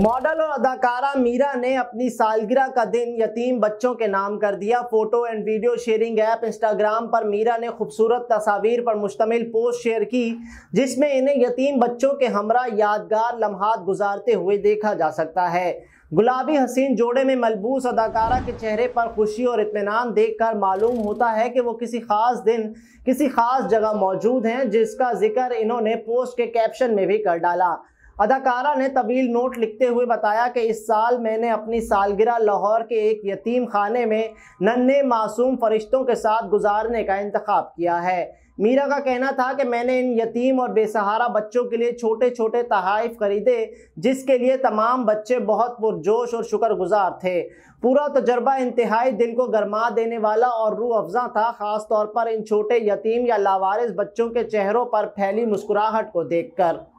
model और अदाकारा मीरा ने अपनी सालगिरह का दिन यतीम बच्चों के नाम कर दिया photo and video sharing app Instagram पर मीरा ने खूबसूरत तस्वीर पर मुश्तमिल पोस्ट शेयर की जिसमें इन्हें यतीम बच्चों के हमरा यादगार लम्हात गुजारते हुए देखा जा सकता है गुलाबी हसीन जोड़े में मलबूस अदाकारा के चेहरे पर खुशी और इतमान देखकर मालूम होता है कि वो किसी ख़ास दिन किसी ख़ास जगह मौजूद हैं जिसका जिक्र इन्होंने पोस्ट के कैप्शन में भी कर डाला अदाकारा ने तवील नोट लिखते हुए बताया कि इस साल मैंने अपनी सालगिरह लाहौर के एक यतीम खाने में नन्हे मासूम फरिश्तों के साथ गुजारने का इंतखब किया है मीरा का कहना था कि मैंने इन यतीम और बेसहारा बच्चों के लिए छोटे छोटे तहाइफ खरीदे जिसके लिए तमाम बच्चे बहुत पुरजोश और शुक्रगुजार थे पूरा तजर्बा इंतहाई दिल को गरमा देने वाला और रूह अफजा था ख़ास तौर पर इन छोटे यतीम या लावारिस बच्चों के चेहरों पर फैली मुस्कुराहट को देखकर